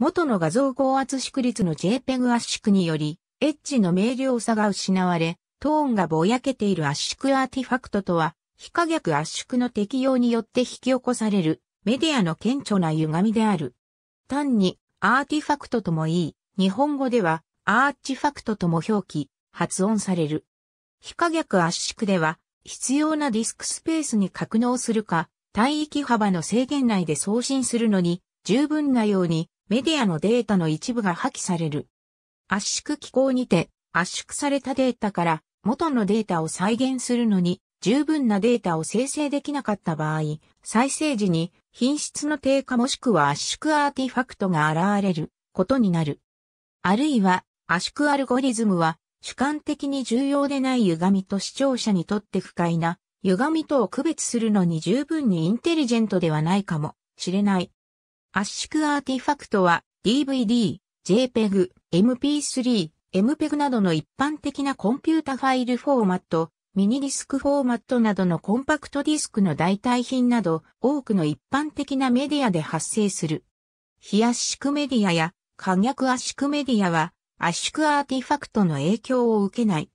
元の画像高圧縮率の JPEG 圧縮により、エッジの明瞭さが失われ、トーンがぼやけている圧縮アーティファクトとは、非可逆圧縮の適用によって引き起こされるメディアの顕著な歪みである。単にアーティファクトともいい、日本語ではアーチファクトとも表記、発音される。非可逆圧縮では、必要なディスクスペースに格納するか、帯域幅の制限内で送信するのに、十分なようにメディアのデータの一部が破棄される。圧縮機構にて圧縮されたデータから元のデータを再現するのに十分なデータを生成できなかった場合、再生時に品質の低下もしくは圧縮アーティファクトが現れることになる。あるいは圧縮アルゴリズムは主観的に重要でない歪みと視聴者にとって不快な歪みとを区別するのに十分にインテリジェントではないかもしれない圧縮アーティファクトは DVD、JPEG、MP3、MPEG などの一般的なコンピュータファイルフォーマット、ミニディスクフォーマットなどのコンパクトディスクの代替品など多くの一般的なメディアで発生する。非圧縮メディアや可逆圧縮メディアは圧縮アーティファクトの影響を受けない。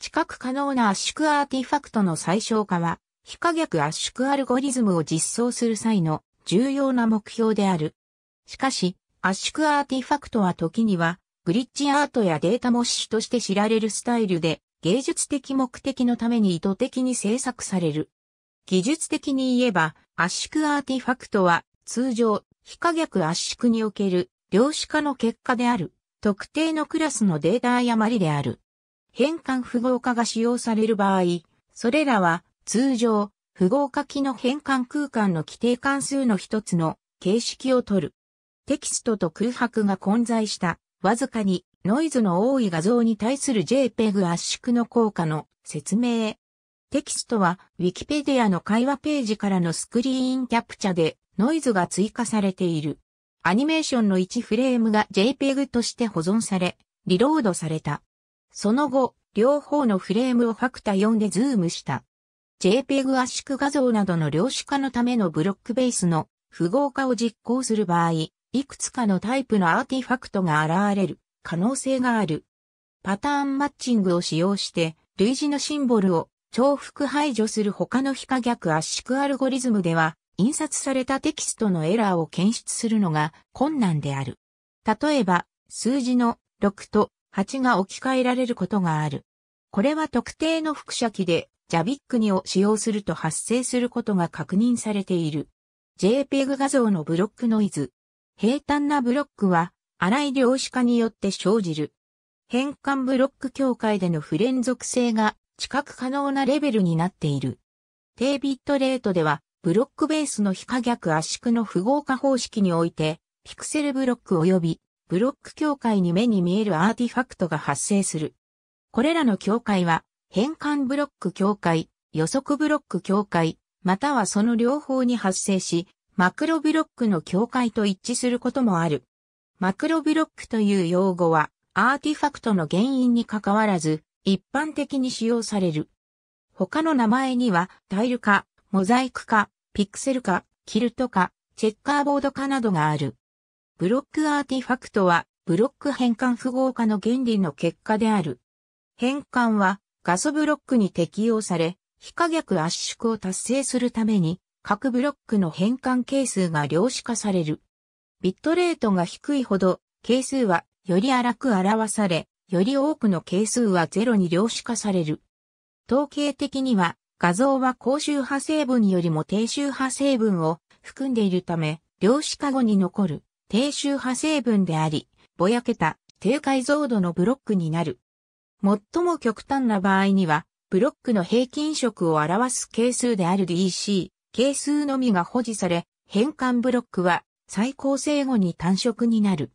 知覚可能な圧縮アーティファクトの最小化は非可逆圧縮アルゴリズムを実装する際の重要な目標である。しかし、圧縮アーティファクトは時には、グリッジアートやデータ模式として知られるスタイルで、芸術的目的のために意図的に制作される。技術的に言えば、圧縮アーティファクトは、通常、非可逆圧縮における量子化の結果である、特定のクラスのデータ誤りである。変換符号化が使用される場合、それらは通常符号書きの変換空間の規定関数の一つの形式を取る。テキストと空白が混在した、わずかにノイズの多い画像に対する JPEG 圧縮の効果の説明。テキストは Wikipedia の会話ページからのスクリーンキャプチャでノイズが追加されている。アニメーションの1フレームが JPEG として保存され、リロードされた。その後、両方のフレームをファクタ4でズームした。JPEG 圧縮画像などの量子化のためのブロックベースの符号化を実行する場合、いくつかのタイプのアーティファクトが現れる可能性がある。パターンマッチングを使用して、類似のシンボルを重複排除する他の非可逆圧縮アルゴリズムでは、印刷されたテキストのエラーを検出するのが困難である。例えば、数字の6と8が置き換えられることがある。これは特定の複写機でジャビックにを使用すると発生することが確認されている。JPEG 画像のブロックノイズ。平坦なブロックは、荒い量子化によって生じる。変換ブロック境界での不連続性が、知覚可能なレベルになっている。低ビットレートでは、ブロックベースの非可逆圧縮の符号化方式において、ピクセルブロック及びブロック境界に目に見えるアーティファクトが発生する。これらの境界は変換ブロック境界、予測ブロック境界、またはその両方に発生し、マクロブロックの境界と一致することもある。マクロブロックという用語は、アーティファクトの原因に関わらず、一般的に使用される。他の名前には、タイル化、モザイク化、ピクセル化、キルト化、チェッカーボード化などがある。ブロックアーティファクトは、ブロック変換符号化の原理の結果である。変換は、ガスブロックに適用され、非可逆圧縮を達成するために、各ブロックの変換係数が量子化される。ビットレートが低いほど、係数はより荒く表され、より多くの係数はゼロに量子化される。統計的には、画像は高周波成分よりも低周波成分を含んでいるため、量子化後に残る低周波成分であり、ぼやけた低解像度のブロックになる。最も極端な場合には、ブロックの平均色を表す係数である DC、係数のみが保持され、変換ブロックは再構成後に単色になる。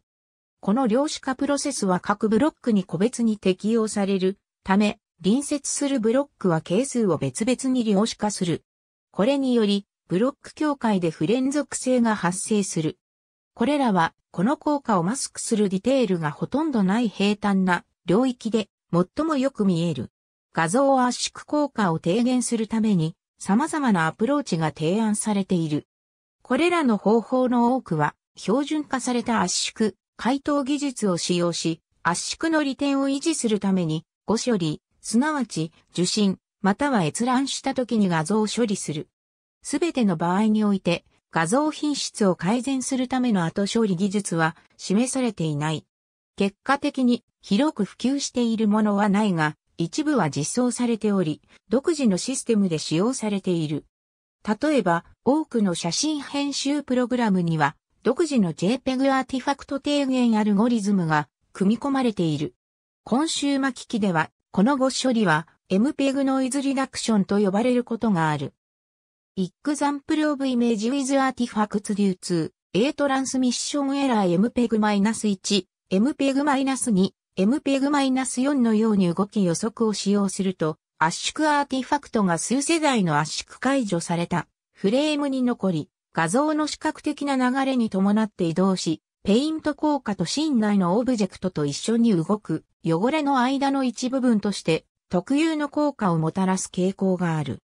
この量子化プロセスは各ブロックに個別に適用されるため、隣接するブロックは係数を別々に量子化する。これにより、ブロック境界で不連続性が発生する。これらは、この効果をマスクするディテールがほとんどない平坦な領域で最もよく見える。画像圧縮効果を低減するために様々なアプローチが提案されている。これらの方法の多くは標準化された圧縮、解凍技術を使用し、圧縮の利点を維持するために、誤処理、すなわち受信、または閲覧した時に画像を処理する。すべての場合において、画像品質を改善するための後処理技術は示されていない。結果的に広く普及しているものはないが、一部は実装されており、独自のシステムで使用されている。例えば、多くの写真編集プログラムには、独自の JPEG アーティファクト低減アルゴリズムが組み込まれている。コンシューマ機器では、この誤処理は MPEG ノイズリダクションと呼ばれることがある。Example of Image with Artifacts 流通 A Transmission Error MPEG-1 MPEG-2、MPEG-4 のように動き予測を使用すると、圧縮アーティファクトが数世代の圧縮解除されたフレームに残り、画像の視覚的な流れに伴って移動し、ペイント効果と芯内のオブジェクトと一緒に動く汚れの間の一部分として特有の効果をもたらす傾向がある。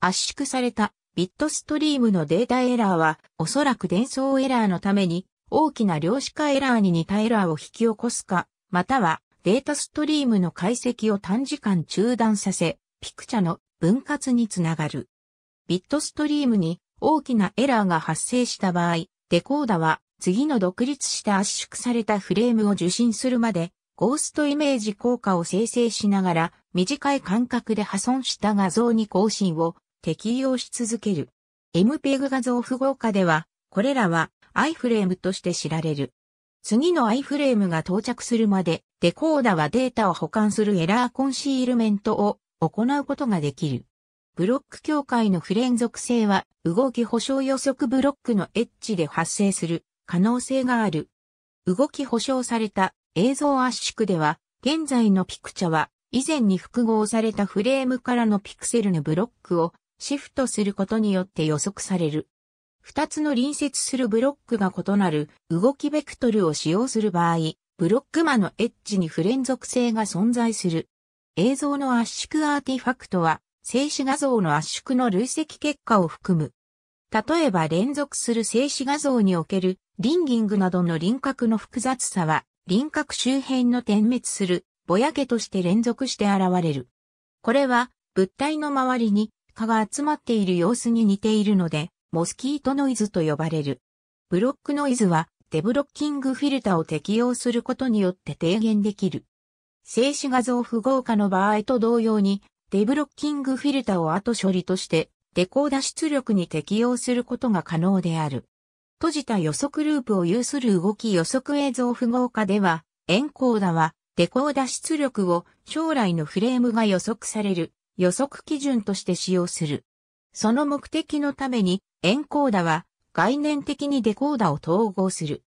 圧縮されたビットストリームのデータエラーはおそらく伝送エラーのために大きな量子化エラーに似たエラーを引き起こすか、またはデータストリームの解析を短時間中断させ、ピクチャの分割につながる。ビットストリームに大きなエラーが発生した場合、デコーダは次の独立した圧縮されたフレームを受信するまで、ゴーストイメージ効果を生成しながら、短い間隔で破損した画像に更新を適用し続ける。MPEG 画像符号化では、これらはアイフレームとして知られる。次のアイフレームが到着するまで、デコーダはデータを保管するエラーコンシールメントを行うことができる。ブロック境界の不連続性は、動き保証予測ブロックのエッジで発生する可能性がある。動き保証された映像圧縮では、現在のピクチャは、以前に複合されたフレームからのピクセルのブロックをシフトすることによって予測される。二つの隣接するブロックが異なる動きベクトルを使用する場合、ブロック間のエッジに不連続性が存在する。映像の圧縮アーティファクトは、静止画像の圧縮の累積結果を含む。例えば連続する静止画像におけるリンギングなどの輪郭の複雑さは、輪郭周辺の点滅するぼやけとして連続して現れる。これは物体の周りに蚊が集まっている様子に似ているので、モスキートノイズと呼ばれる。ブロックノイズは、デブロッキングフィルタを適用することによって低減できる。静止画像符号化の場合と同様に、デブロッキングフィルタを後処理として、デコーダ出力に適用することが可能である。閉じた予測ループを有する動き予測映像符号化では、エンコーダは、デコーダ出力を将来のフレームが予測される予測基準として使用する。その目的のために、エンコーダは概念的にデコーダを統合する。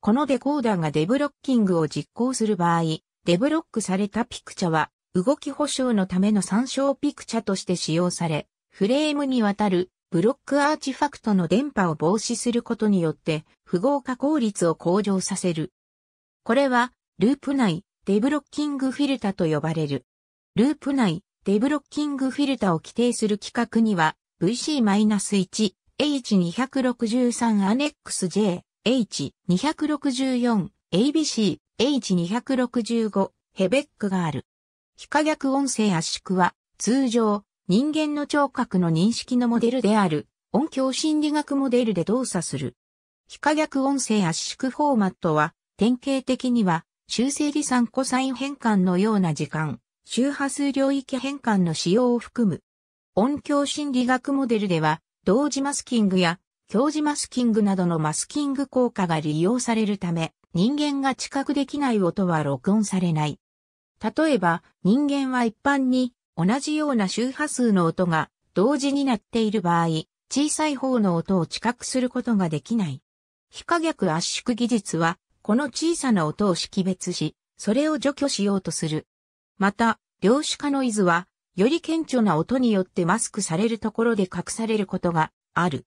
このデコーダがデブロッキングを実行する場合、デブロックされたピクチャは、動き保証のための参照ピクチャとして使用され、フレームにわたるブロックアーチファクトの電波を防止することによって、符号化効率を向上させる。これは、ループ内、デブロッキングフィルタと呼ばれる。ループ内、デブロッキングフィルタを規定する規格には VC-1、H263 アネックス J、H264、ABC、H265、ヘベックがある。非可逆音声圧縮は通常人間の聴覚の認識のモデルである音響心理学モデルで動作する。非可逆音声圧縮フォーマットは典型的には修正離散コサイン変換のような時間、周波数領域変換の使用を含む。音響心理学モデルでは、同時マスキングや強授マスキングなどのマスキング効果が利用されるため、人間が知覚できない音は録音されない。例えば、人間は一般に同じような周波数の音が同時になっている場合、小さい方の音を知覚することができない。非可逆圧縮技術は、この小さな音を識別し、それを除去しようとするまた、量子化のイズは、より顕著な音によってマスクされるところで隠されることがある。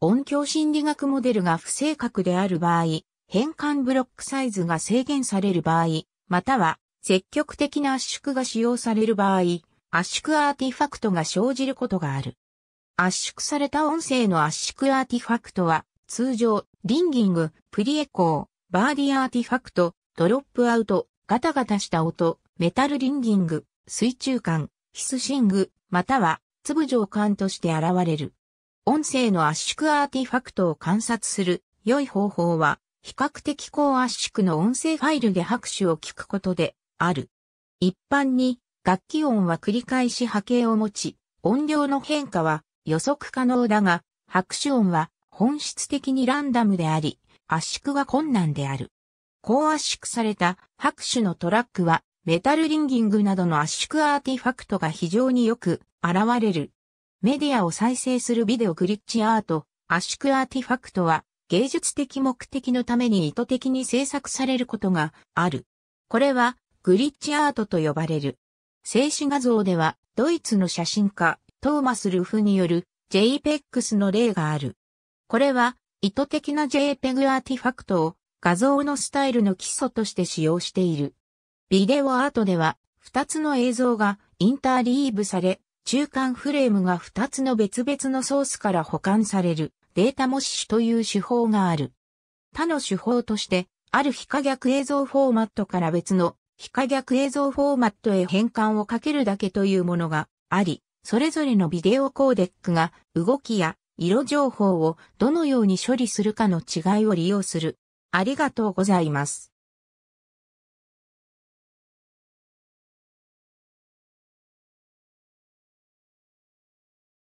音響心理学モデルが不正確である場合、変換ブロックサイズが制限される場合、または積極的な圧縮が使用される場合、圧縮アーティファクトが生じることがある。圧縮された音声の圧縮アーティファクトは、通常、リンギング、プリエコー、バーディアーティファクト、ドロップアウト、ガタガタした音、メタルリンギング、水中管、ヒスシング、または粒状管として現れる。音声の圧縮アーティファクトを観察する良い方法は、比較的高圧縮の音声ファイルで拍手を聞くことである。一般に楽器音は繰り返し波形を持ち、音量の変化は予測可能だが、拍手音は本質的にランダムであり、圧縮が困難である。高圧縮された拍手のトラックはメタルリンギングなどの圧縮アーティファクトが非常によく現れる。メディアを再生するビデオグリッチアート、圧縮アーティファクトは芸術的目的のために意図的に制作されることがある。これはグリッチアートと呼ばれる。静止画像ではドイツの写真家トーマス・ルフによる JPEX の例がある。これは意図的な JPEG アーティファクトを画像のスタイルの基礎として使用している。ビデオアートでは、2つの映像がインターリーブされ、中間フレームが2つの別々のソースから保管されるデータ模試という手法がある。他の手法として、ある非可逆映像フォーマットから別の非可逆映像フォーマットへ変換をかけるだけというものがあり、それぞれのビデオコーデックが動きや色情報をどのように処理するかの違いを利用する。ありがとうございます。